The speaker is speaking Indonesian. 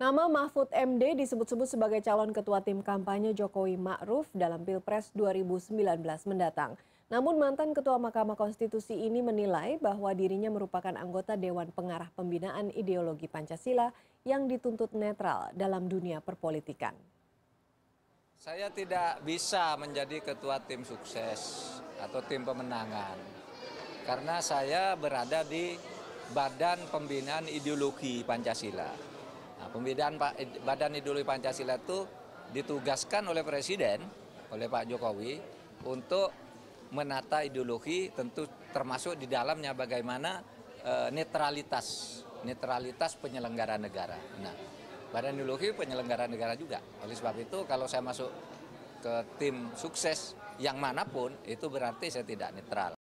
Nama Mahfud MD disebut-sebut sebagai calon ketua tim kampanye Jokowi Ma'ruf dalam Pilpres 2019 mendatang. Namun mantan Ketua Mahkamah Konstitusi ini menilai bahwa dirinya merupakan anggota Dewan Pengarah Pembinaan Ideologi Pancasila yang dituntut netral dalam dunia perpolitikan. Saya tidak bisa menjadi ketua tim sukses atau tim pemenangan karena saya berada di Badan Pembinaan Ideologi Pancasila Nah, pembedaan Pak eh, Badan Ideologi Pancasila itu ditugaskan oleh Presiden, oleh Pak Jokowi untuk menata ideologi tentu termasuk di dalamnya bagaimana e, netralitas netralitas penyelenggara negara. Nah, Badan Ideologi penyelenggara negara juga. Oleh sebab itu kalau saya masuk ke tim sukses yang manapun itu berarti saya tidak netral.